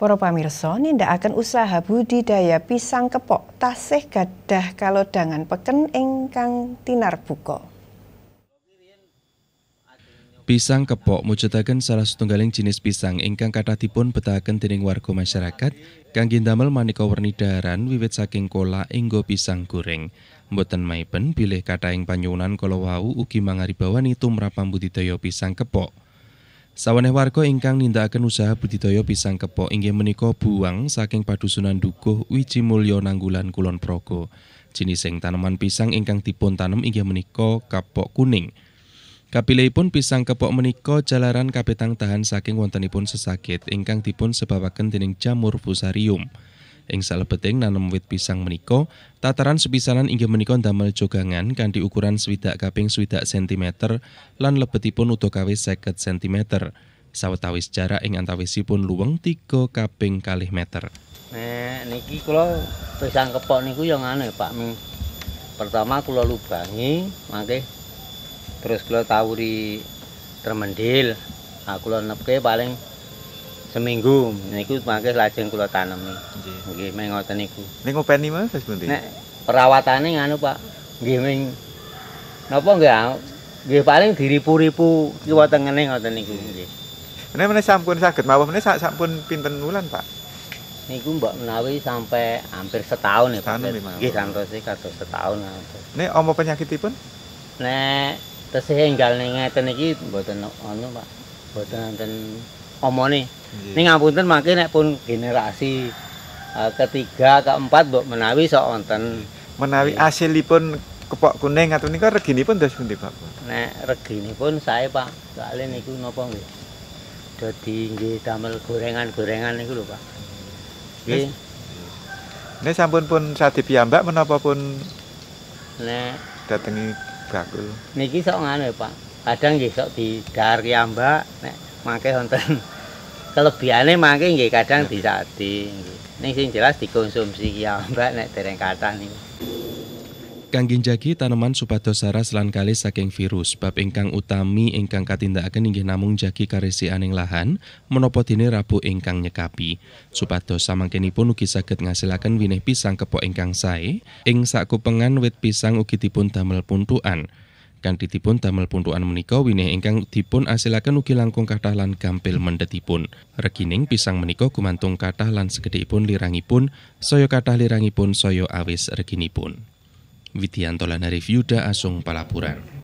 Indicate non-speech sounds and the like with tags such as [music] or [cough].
Para pamirsa akan usaha budidaya pisang kepok tasih gadah kalau kalodangan peken ingkang buko. Pisang kepok mujudaken salah setunggaling jenis pisang ingkang tipun betahaken dening warga masyarakat kangge damel maneka werni daharan wiwit saking kola inggo pisang goreng. Mboten maipen bilih kathahing panyunan kalau wau ugi mangaribawani tumrap budidaya pisang kepok. Sawaneh warga ingkang nindakaken usaha budidaya pisang kepok inggih menika buang saking padusunan Dukuh Wiji Mulya Nanggulan Kulon Progo. Jinising tanaman pisang ingkang dipun tanem inggih menika kapok kuning. Kapilihipun pisang kepok menika jalaran kapetang tahan saking wontenipun sesakit ingkang dipun sebabaken dening jamur fusarium. Ing salebeting nanem wit pisang meniko, tataran sepisanan inggih meniko damel jogangan kan ukuran swidak kaping swidak cm lan lebetipun udokawi seket cm. Sawetawis jarak ing antawisipun luweng 3 kaping kalih meter. Nek niki kula pisang kepok niku yang aneh Pak. Pertama kula lubangi, mangke terus kula tawuri tremendil. Nah, kula nepke paling seminggu niku mangke lajeng kula tanemi nggih nggih ngoten niku ning openi mas pundi nek perawatane nganu Pak nggih ming napa nggih nggih paling diripu-ripu kiwa tengene ngoten niku nggih menawi menawi sampun saged mawon sak sampun pinten wulan Pak niku mbok menawi sampai hampir setahun ya nggih santose kados setahun nek apa penyakitipun nek tesih enggal ning ngeten iki mboten ono Pak mboten wonten omone. Yeah. Iya. Ning ngapunten makin nek pun generasi uh, ketiga keempat buat menawi sok onten iya. menawi yeah. asilipun kepok kuning atau niku reginipun dos pundi Pak? Nek pun saya Pak, kali niku napa nggih? Dadi nggih damel gorengan-gorengan niku lho Pak. Nggih. Nek sampun pun sadi piyambak menapa pun nek datengi bakul. Niki sok ngene Pak. Kadang nggih sok didar piyambak nek Makai wonten [laughs] kelebihannya makai nggih kadang bisa iya. nggih. Ning sih jelas dikonsumsi ya Mbak nek dereng kathah niku. Kangge njagi tanaman supados saras lan kali saking virus bab ingkang utami ingkang katindakaken inggih namung jagi aning lahan menapa dene rabu ingkang nyekapi supados samangkenipun ugi saged ngasilaken winih pisang kepok ingkang sae ing sakupengan wit pisang ugi dipun damel puntukan kanthi dipun damel puntukan menika winih ingkang dipun asilaken ugi langkung kathah lan gampil mendetipun Regining pisang menika gumantung kathah lan segedhipun lirangipun, saya kathah lirangipun saya awis reginipun. Widianto Review Da Asung Palapuran.